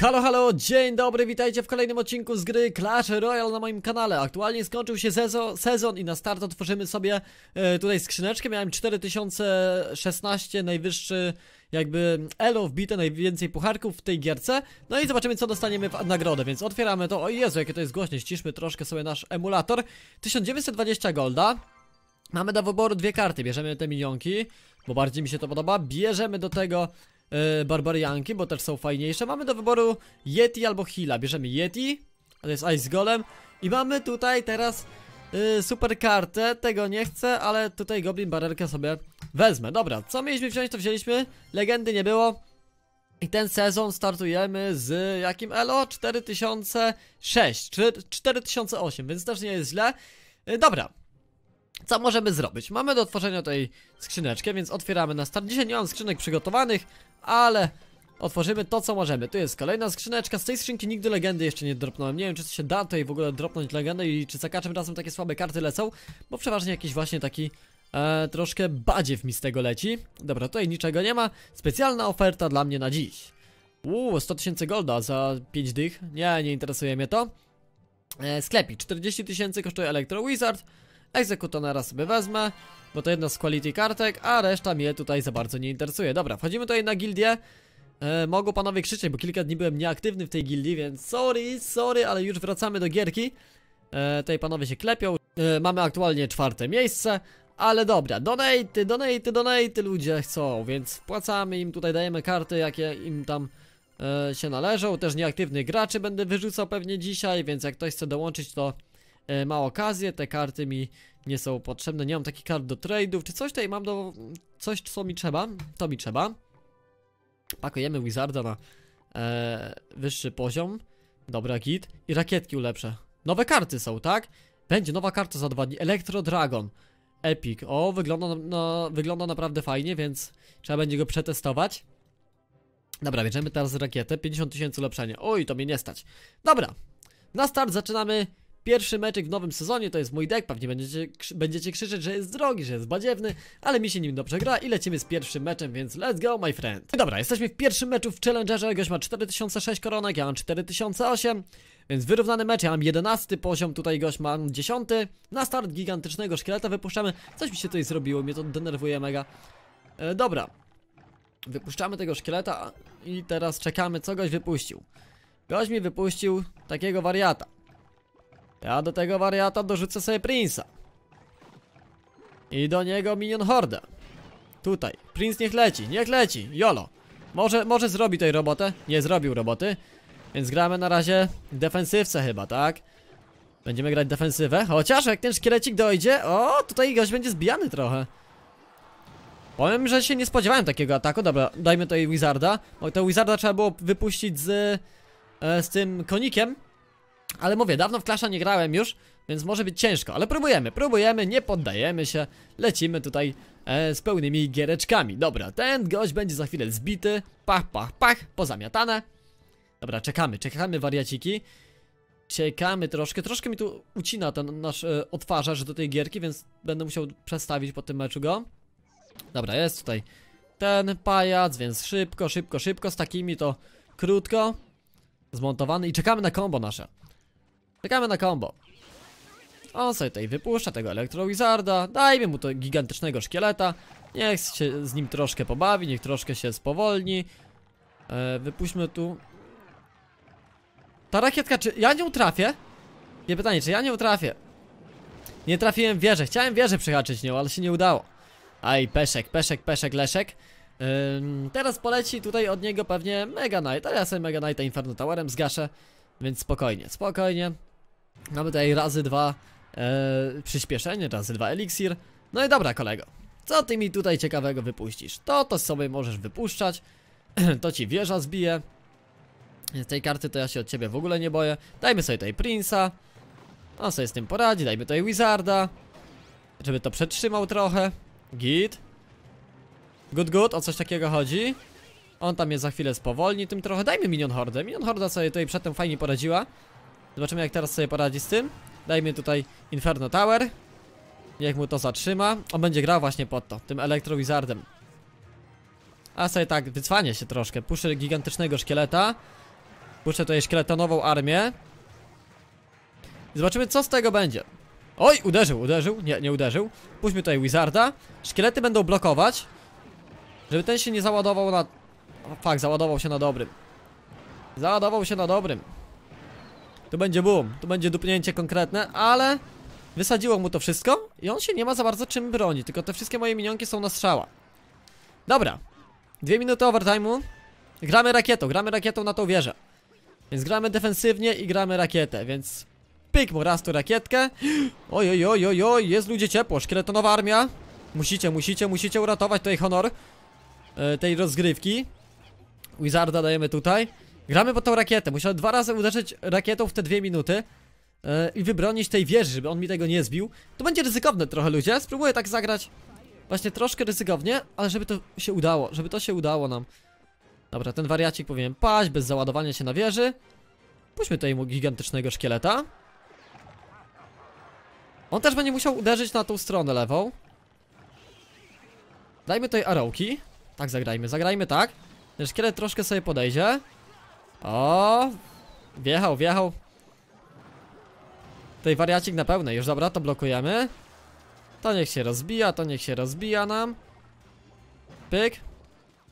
Halo, halo, dzień dobry, witajcie w kolejnym odcinku z gry Clash Royale na moim kanale Aktualnie skończył się sezon i na start otworzymy sobie e, tutaj skrzyneczkę Miałem 4016, najwyższy jakby elo wbite, najwięcej pucharków w tej gierce No i zobaczymy co dostaniemy w nagrodę, więc otwieramy to O Jezu, jakie to jest głośne, ściszmy troszkę sobie nasz emulator 1920 golda Mamy do wyboru dwie karty, bierzemy te minionki, bo bardziej mi się to podoba Bierzemy do tego yy, barbarianki, bo też są fajniejsze. Mamy do wyboru Yeti albo Hila. Bierzemy Yeti, to jest Ice Golem. I mamy tutaj teraz yy, super kartę, tego nie chcę, ale tutaj Goblin Barrelkę sobie wezmę. Dobra, co mieliśmy wziąć, to wzięliśmy. Legendy nie było. I ten sezon startujemy z jakim elo? 4006, 4008, więc też nie jest źle. Y, dobra, co możemy zrobić? Mamy do otworzenia tej skrzyneczkę, więc otwieramy na start. Dzisiaj nie mam skrzynek przygotowanych, ale otworzymy to co możemy Tu jest kolejna skrzyneczka, z tej skrzynki nigdy legendy jeszcze nie dropnąłem Nie wiem czy się da tutaj w ogóle dropnąć legendę i czy za każdym razem takie słabe karty lecą Bo przeważnie jakiś właśnie taki e, troszkę badziew mi z tego leci Dobra, tutaj niczego nie ma, specjalna oferta dla mnie na dziś Uuu, 100 tysięcy golda za 5 dych, nie, nie interesuje mnie to e, Sklepik, 40 tysięcy kosztuje Electro Wizard raz sobie wezmę, bo to jedna z quality kartek, a reszta mnie tutaj za bardzo nie interesuje. Dobra, wchodzimy tutaj na gildię. E, mogą panowie krzyczeć, bo kilka dni byłem nieaktywny w tej gildii, więc sorry, sorry, ale już wracamy do gierki. E, tutaj panowie się klepią. E, mamy aktualnie czwarte miejsce. Ale dobra, donate, donate, donate, ludzie chcą, więc wpłacamy im, tutaj dajemy karty, jakie im tam e, się należą. Też nieaktywnych graczy będę wyrzucał pewnie dzisiaj, więc jak ktoś chce dołączyć, to E, ma okazję, te karty mi nie są potrzebne, nie mam takich kart do trade'ów, czy coś tutaj mam do... coś co mi trzeba, to mi trzeba Pakujemy Wizarda na e, wyższy poziom Dobra git i rakietki ulepszę Nowe karty są, tak? Będzie nowa karta za dwa dni, Electro Dragon Epic, o wygląda, no, wygląda naprawdę fajnie, więc trzeba będzie go przetestować Dobra, bierzemy teraz rakietę, 50 tysięcy ulepszenie, oj to mnie nie stać Dobra, na start zaczynamy Pierwszy meczek w nowym sezonie to jest mój deck, pewnie będziecie, będziecie krzyczeć, że jest drogi, że jest badziewny, ale mi się nim dobrze gra i lecimy z pierwszym meczem, więc let's go my friend. dobra, jesteśmy w pierwszym meczu w Challengerze, gość ma 4006 koronek, ja mam 4008. Więc wyrównany mecz, ja mam 11 poziom, tutaj gość mam 10 Na start gigantycznego szkieleta wypuszczamy Coś mi się tutaj zrobiło, mnie to denerwuje mega e, Dobra Wypuszczamy tego szkieleta I teraz czekamy, co gość wypuścił Gość mi wypuścił takiego wariata ja do tego wariata dorzucę sobie Prince'a. I do niego Minion horde. Tutaj. Prince niech leci, niech leci. Jolo. Może, może zrobi tej robotę. Nie zrobił roboty. Więc gramy na razie defensywce chyba, tak? Będziemy grać defensywę. Chociaż jak ten szkielecik dojdzie... O, tutaj gość będzie zbijany trochę. Powiem, że się nie spodziewałem takiego ataku. Dobra, dajmy tutaj Wizarda. Bo to Wizarda trzeba było wypuścić z... E, z tym konikiem ale mówię, dawno w Clash'a nie grałem już, więc może być ciężko, ale próbujemy, próbujemy, nie poddajemy się, lecimy tutaj e, z pełnymi giereczkami. Dobra, ten gość będzie za chwilę zbity, pach, pach, pach, pozamiatane. Dobra, czekamy, czekamy wariaciki. Czekamy troszkę, troszkę mi tu ucina ten nasz e, odtwarzacz do tej gierki, więc będę musiał przestawić po tym meczu go. Dobra, jest tutaj ten pajac, więc szybko, szybko, szybko, z takimi to krótko. Zmontowany i czekamy na kombo nasze. Czekamy na combo. On sobie tutaj wypuszcza tego elektrowizarda, dajmy mu to gigantycznego szkieleta. Niech się z nim troszkę pobawi, niech troszkę się spowolni. E, wypuśćmy tu... Ta rakietka, czy ja nią trafię? Nie pytanie, czy ja nią trafię? Nie trafiłem wieżę, chciałem wieżę przehaczyć nią, ale się nie udało. Aj, peszek, peszek, peszek, leszek. Ym, teraz poleci tutaj od niego pewnie Mega Knight, ale ja sobie Mega Knighta Inferno Towerem zgaszę, więc spokojnie, spokojnie. Mamy tutaj razy dwa e, przyspieszenie, razy dwa eliksir. No i dobra kolego, co ty mi tutaj ciekawego wypuścisz? To to sobie możesz wypuszczać, to ci wieża zbije. Z tej karty to ja się od ciebie w ogóle nie boję. Dajmy sobie tutaj Prince'a. On no, sobie z tym poradzi, dajmy tutaj Wizarda. Żeby to przetrzymał trochę. Git. Good, good, o coś takiego chodzi. On tam je za chwilę spowolni tym trochę. Dajmy Minion Hordę. Minion Horda sobie tutaj przedtem fajnie poradziła. Zobaczymy jak teraz sobie poradzi z tym Dajmy tutaj Inferno Tower Niech mu to zatrzyma On będzie grał właśnie pod to, tym elektrowizardem A sobie tak, wycwanie się troszkę Puszczę gigantycznego szkieleta Puszczę tutaj szkieletonową armię zobaczymy co z tego będzie Oj, uderzył, uderzył, nie, nie uderzył Puśćmy tutaj Wizarda Szkielety będą blokować Żeby ten się nie załadował na... O, fuck, załadował się na dobrym Załadował się na dobrym tu będzie boom, tu będzie dupnięcie konkretne, ale wysadziło mu to wszystko i on się nie ma za bardzo czym broni, tylko te wszystkie moje minionki są na strzała. Dobra, dwie minuty overtime'u, gramy rakietą, gramy rakietą na tą wieżę. Więc gramy defensywnie i gramy rakietę, więc pyk mu raz tu rakietkę. Oj, oj, oj, oj, oj, jest ludzie ciepło, szkieletonowa armia. Musicie, musicie, musicie uratować tutaj honor yy, tej rozgrywki. Wizarda dajemy tutaj. Gramy po tą rakietę, musiałem dwa razy uderzyć rakietą w te dwie minuty e, I wybronić tej wieży, żeby on mi tego nie zbił To będzie ryzykowne trochę ludzie, spróbuję tak zagrać Właśnie troszkę ryzykownie, ale żeby to się udało, żeby to się udało nam Dobra, ten wariacik powinien paść, bez załadowania się na wieży Puśćmy tutaj mu gigantycznego szkieleta On też będzie musiał uderzyć na tą stronę lewą Dajmy tutaj arołki Tak zagrajmy, zagrajmy tak Ten szkielet troszkę sobie podejdzie o! Wjechał, wjechał. Tej wariacik na pełnej, już dobra, to blokujemy. To niech się rozbija, to niech się rozbija nam. Pyk.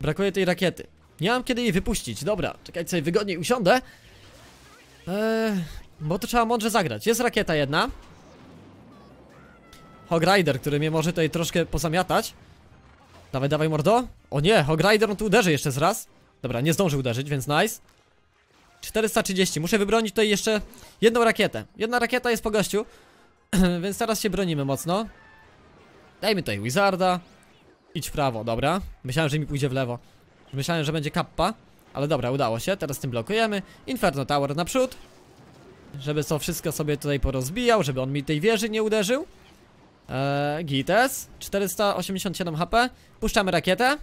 Brakuje tej rakiety. Nie mam kiedy jej wypuścić, dobra, czekajcie sobie wygodniej usiądę. Eee, bo to trzeba mądrze zagrać. Jest rakieta jedna. Hogrider, który mnie może tutaj troszkę pozamiatać. Dawaj, dawaj mordo. O nie, Hogrider on tu uderzy jeszcze raz. Dobra, nie zdąży uderzyć, więc nice. 430, muszę wybronić tutaj jeszcze jedną rakietę Jedna rakieta jest po gościu Więc teraz się bronimy mocno Dajmy tutaj Wizarda Idź w prawo, dobra Myślałem, że mi pójdzie w lewo Myślałem, że będzie kappa Ale dobra, udało się, teraz tym blokujemy Inferno Tower naprzód Żeby to wszystko sobie tutaj porozbijał Żeby on mi tej wieży nie uderzył eee, Gites 487 HP Puszczamy rakietę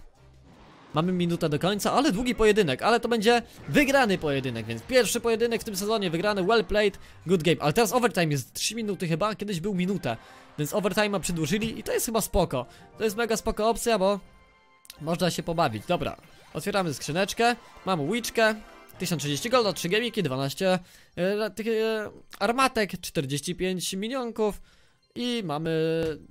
Mamy minutę do końca, ale długi pojedynek, ale to będzie wygrany pojedynek, więc pierwszy pojedynek w tym sezonie wygrany, well played, good game. Ale teraz overtime jest 3 minuty chyba, kiedyś był minutę, więc overtime'a przedłużyli i to jest chyba spoko. To jest mega spoko opcja, bo można się pobawić. Dobra, otwieramy skrzyneczkę, mamy łyczkę, 1030 golda, 3 gemiki, 12 e, tych e, armatek, 45 minionków i mamy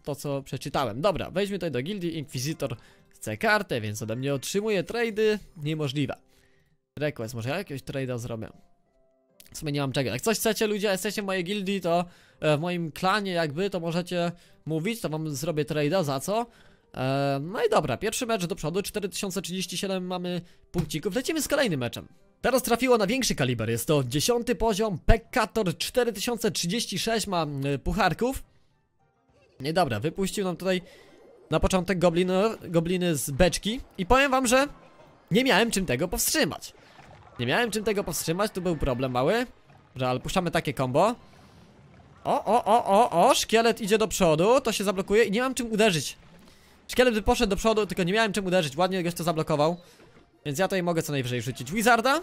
to co przeczytałem. Dobra, wejdźmy tutaj do gildii inquisitor Chcę kartę, więc ode mnie otrzymuje trady. Niemożliwe. Request, może ja jakiegoś trade'a zrobię. W sumie nie mam czego. Jak coś chcecie ludzie, jesteście w mojej gildii, to e, w moim klanie jakby, to możecie mówić, to wam zrobię trade'a, za co? E, no i dobra, pierwszy mecz do przodu, 4037 mamy punkcików, lecimy z kolejnym meczem Teraz trafiło na większy kaliber, jest to 10 poziom, Pekator 4036 ma pucharków Nie no dobra, wypuścił nam tutaj na początek goblin, gobliny z beczki i powiem wam, że nie miałem czym tego powstrzymać. Nie miałem czym tego powstrzymać, tu był problem mały. Że ale puszczamy takie combo. O, o, o, o, o, szkielet idzie do przodu, to się zablokuje i nie mam czym uderzyć. Szkielet by poszedł do przodu, tylko nie miałem czym uderzyć, ładnie goś to zablokował. Więc ja tutaj mogę co najwyżej rzucić Wizarda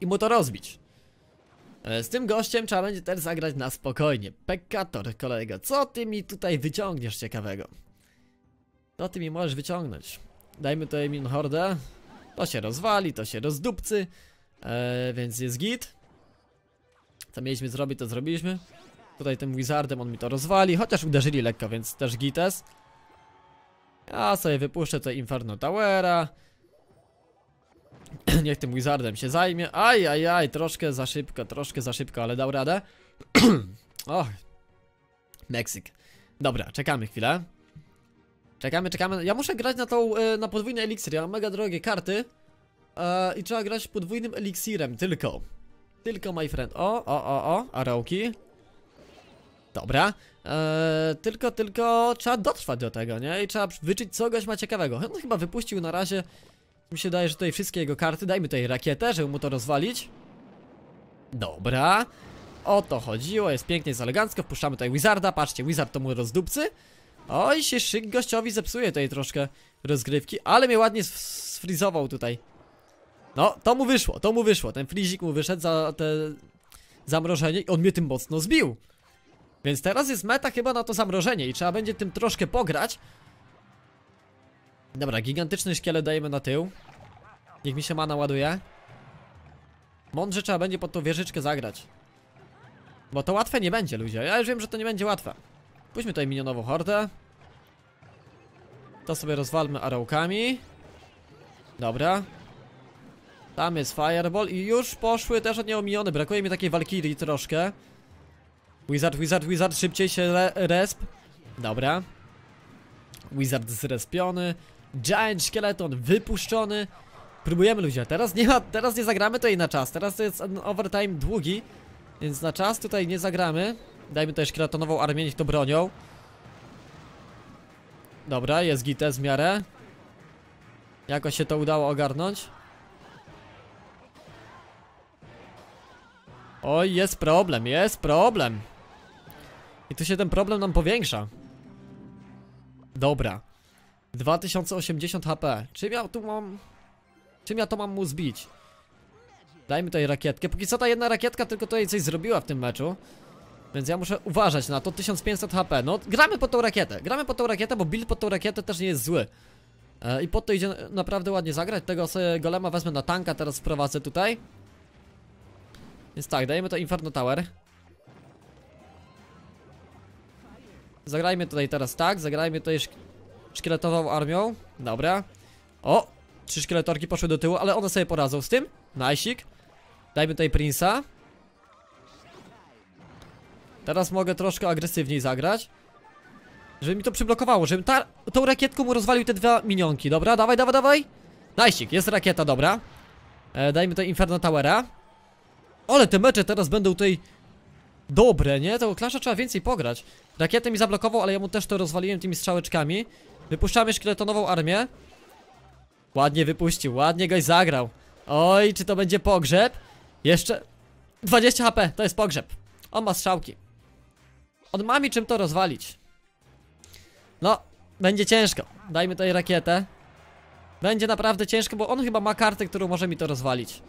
i mu to rozbić. E, z tym gościem trzeba będzie też zagrać na spokojnie. Pekator, kolego, co ty mi tutaj wyciągniesz ciekawego? Co ty mi możesz wyciągnąć. Dajmy to Emin Hordę. To się rozwali, to się rozdupcy. Eee, więc jest git. Co mieliśmy zrobić, to zrobiliśmy. Tutaj tym wizardem on mi to rozwali, chociaż uderzyli lekko, więc też gites. Ja sobie wypuszczę tutaj Inferno Towera. Niech tym wizardem się zajmie. Aj, aj, aj, troszkę za szybko, troszkę za szybko, ale dał radę. Och. Meksyk. Dobra, czekamy chwilę. Czekamy, czekamy. Ja muszę grać na tą, e, na podwójny eliksir. Ja mam mega drogie karty. E, I trzeba grać podwójnym eliksirem, tylko. Tylko, my friend. O, o, o, o, arołki. Dobra. Eee, tylko, tylko trzeba dotrwać do tego, nie? I trzeba wyczyć co goś ma ciekawego. On chyba wypuścił na razie mi się daje, że tutaj wszystkie jego karty. Dajmy tutaj rakietę, żeby mu to rozwalić. Dobra. O to chodziło, jest pięknie, jest elegancko. Wpuszczamy tutaj Wizarda, patrzcie, Wizard to mu rozdupcy. Oj, się szyk gościowi zepsuje tutaj troszkę rozgrywki, ale mnie ładnie sfrizował tutaj. No, to mu wyszło, to mu wyszło. Ten frizik mu wyszedł za te zamrożenie i on mnie tym mocno zbił. Więc teraz jest meta chyba na to zamrożenie i trzeba będzie tym troszkę pograć, Dobra, gigantyczny szkielet dajemy na tył Niech mi się mana ładuje Mądrze trzeba będzie pod tą wieżyczkę zagrać Bo to łatwe nie będzie ludzie Ja już wiem, że to nie będzie łatwe Pójdźmy tutaj minionową hordę To sobie rozwalmy arałkami Dobra Tam jest fireball i już poszły też od niej miniony Brakuje mi takiej walkirii troszkę Wizard, wizard, wizard Szybciej się resp Dobra Wizard zrespiony Giant Skeleton wypuszczony. Próbujemy ludzie, teraz nie ma, teraz nie zagramy tutaj na czas, teraz to jest overtime długi, więc na czas tutaj nie zagramy. Dajmy też kratonową armię, niech to bronią. Dobra, jest gites z miarę. Jakoś się to udało ogarnąć. Oj, jest problem, jest problem. I tu się ten problem nam powiększa. Dobra. 2080 HP. Czym ja tu mam... Czym ja to mam mu zbić? Dajmy tutaj rakietkę. Póki co ta jedna rakietka tylko tutaj coś zrobiła w tym meczu. Więc ja muszę uważać na to. 1500 HP. No, gramy po tą rakietę. Gramy po tą rakietę, bo build po tą rakietę też nie jest zły. E, I po to idzie naprawdę ładnie zagrać. Tego sobie golema wezmę na tanka, teraz wprowadzę tutaj. Więc tak, dajemy to Inferno Tower. Zagrajmy tutaj teraz tak, zagrajmy tutaj Szkieletową armią, dobra O, trzy szkieletorki poszły do tyłu, ale one sobie poradzą z tym Najsik Dajmy tutaj Prince'a Teraz mogę troszkę agresywniej zagrać Żeby mi to przyblokowało, żebym ta, tą rakietką mu rozwalił te dwa minionki Dobra, dawaj, dawaj, dawaj Najsik, jest rakieta, dobra e, Dajmy tutaj Inferno Towera Ale te mecze teraz będą tutaj Dobre, nie? Tego klasza trzeba więcej pograć Rakietę mi zablokował, ale ja mu też to rozwaliłem tymi strzałeczkami Wypuszczamy szkieletonową armię Ładnie wypuścił, ładnie goś zagrał Oj, czy to będzie pogrzeb? Jeszcze 20 HP, to jest pogrzeb On ma strzałki On ma mi czym to rozwalić No, będzie ciężko Dajmy tutaj rakietę Będzie naprawdę ciężko, bo on chyba ma kartę, którą może mi to rozwalić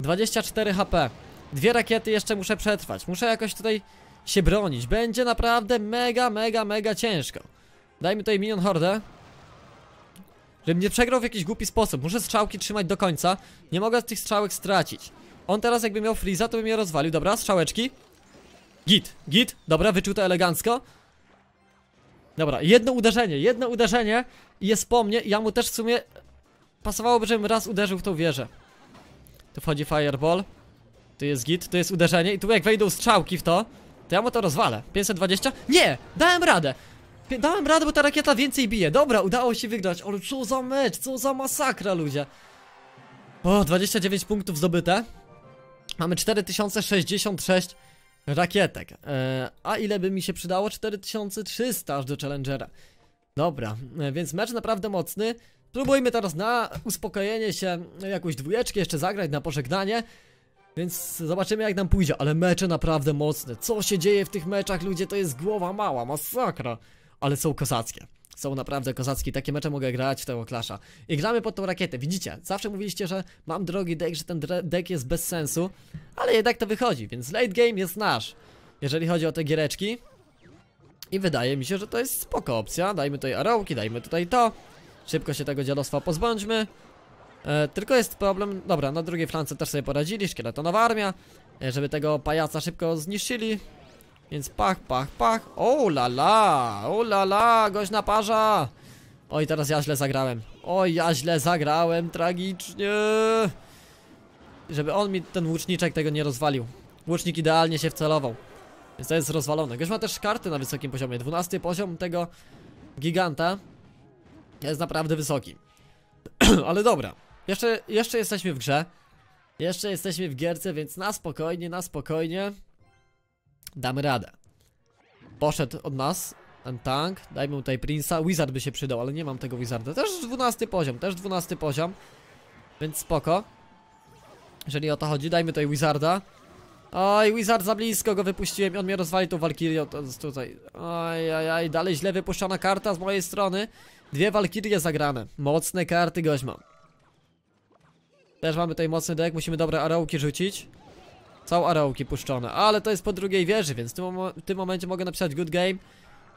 24 HP Dwie rakiety jeszcze muszę przetrwać Muszę jakoś tutaj się bronić Będzie naprawdę mega, mega, mega ciężko Dajmy tutaj minion hordę Żebym nie przegrał w jakiś głupi sposób Muszę strzałki trzymać do końca Nie mogę z tych strzałek stracić On teraz jakby miał freeza to bym je rozwalił Dobra, strzałeczki Git, git, dobra, wyczuł to elegancko Dobra, jedno uderzenie, jedno uderzenie I jest po mnie, ja mu też w sumie Pasowałoby, żebym raz uderzył w tą wieżę Tu wchodzi fireball Tu jest git, tu jest uderzenie I tu jak wejdą strzałki w to To ja mu to rozwalę 520? Nie! Dałem radę! Dałem radę, bo ta rakieta więcej bije. Dobra, udało się wygrać. Ale co za mecz, co za masakra, ludzie. O, 29 punktów zdobyte. Mamy 4066 rakietek. E, a ile by mi się przydało? 4300 aż do Challengera. Dobra, e, więc mecz naprawdę mocny. Próbujmy teraz na uspokojenie się e, jakąś dwójeczkę jeszcze zagrać na pożegnanie. Więc zobaczymy jak nam pójdzie, ale mecze naprawdę mocne. Co się dzieje w tych meczach, ludzie, to jest głowa mała, masakra ale są kozackie. Są naprawdę kozackie, takie mecze mogę grać w tego klasza. I gramy pod tą rakietę, widzicie? Zawsze mówiliście, że mam drogi deck, że ten deck jest bez sensu, ale jednak to wychodzi, więc late game jest nasz. Jeżeli chodzi o te giereczki, i wydaje mi się, że to jest spoko opcja Dajmy tutaj arołki, dajmy tutaj to Szybko się tego dzielostwa pozbądźmy e, Tylko jest problem Dobra, na drugiej flance też sobie poradzili Szkieletonowa armia e, Żeby tego pajaca szybko zniszczyli więc pach, pach, pach. O la la, o la la, na parza. Oj, teraz ja źle zagrałem. Oj, ja źle zagrałem, tragicznie. Żeby on mi, ten łuczniczek tego nie rozwalił. Łucznik idealnie się wcelował. Więc to jest rozwalone. Gość ma też karty na wysokim poziomie. 12 poziom tego giganta jest naprawdę wysoki. Ale dobra. Jeszcze, jeszcze jesteśmy w grze. Jeszcze jesteśmy w gierce, więc na spokojnie, na spokojnie. Damy radę. Poszedł od nas ten tank. Dajmy tutaj Prince'a. Wizard by się przydał, ale nie mam tego Wizarda. Też 12 poziom, też 12 poziom. Więc spoko. Jeżeli o to chodzi, dajmy tutaj Wizarda. Oj, Wizard za blisko go wypuściłem i on mnie rozwali tą Walkirię tutaj. Oj, oj, oj, dalej źle wypuszczona karta z mojej strony. Dwie Walkirie zagrane. Mocne karty gość mam. Też mamy tutaj mocny deck, musimy dobre arełki rzucić. Są areołki puszczone, ale to jest po drugiej wieży, więc w tym, w tym momencie mogę napisać good game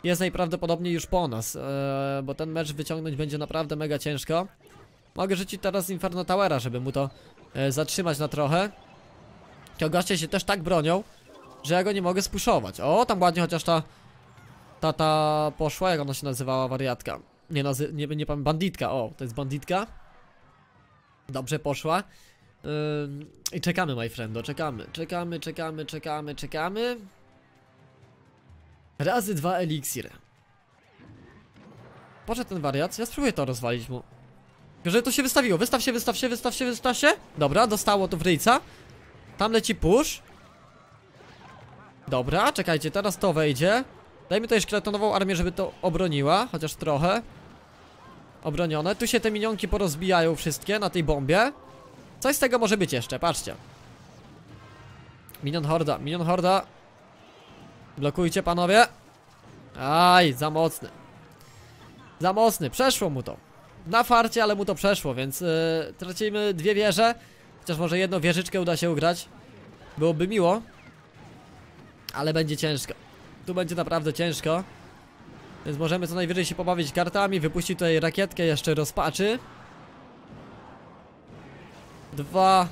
Jest najprawdopodobniej już po nas, e, bo ten mecz wyciągnąć będzie naprawdę mega ciężko Mogę rzucić teraz Inferno Towera, żeby mu to e, zatrzymać na trochę Te goście się też tak bronią, że ja go nie mogę spuszować O, tam ładnie chociaż ta, ta, ta poszła, jak ona się nazywała, wariatka Nie, nazy nie, nie, banditka, o, to jest banditka Dobrze poszła i czekamy, my friendo, czekamy, czekamy, czekamy, czekamy, czekamy. Razy dwa eliksir. Poszedł ten wariat, ja spróbuję to rozwalić mu. Że to się wystawiło, wystaw się, wystaw się, wystaw się, wystaw się. Dobra, dostało to w ryjca. Tam leci push. Dobra, czekajcie, teraz to wejdzie. Dajmy tutaj szkieletonową armię, żeby to obroniła, chociaż trochę. Obronione. Tu się te minionki porozbijają wszystkie na tej bombie. Coś z tego może być jeszcze, patrzcie Minion horda, minion horda Blokujcie panowie Aj, za mocny Za mocny, przeszło mu to Na farcie, ale mu to przeszło, więc yy, Tracimy dwie wieże Chociaż może jedną wieżyczkę uda się ugrać Byłoby miło Ale będzie ciężko Tu będzie naprawdę ciężko Więc możemy co najwyżej się pobawić kartami Wypuścić tutaj rakietkę jeszcze rozpaczy dwa,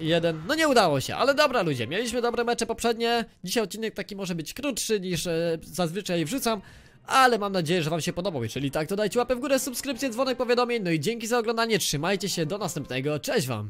jeden. No nie udało się, ale dobra ludzie, mieliśmy dobre mecze poprzednie. Dzisiaj odcinek taki może być krótszy niż e, zazwyczaj wrzucam. Ale mam nadzieję, że wam się podobał, jeżeli tak to dajcie łapę w górę, subskrypcję, dzwonek, powiadomień No i dzięki za oglądanie, trzymajcie się, do następnego, cześć wam!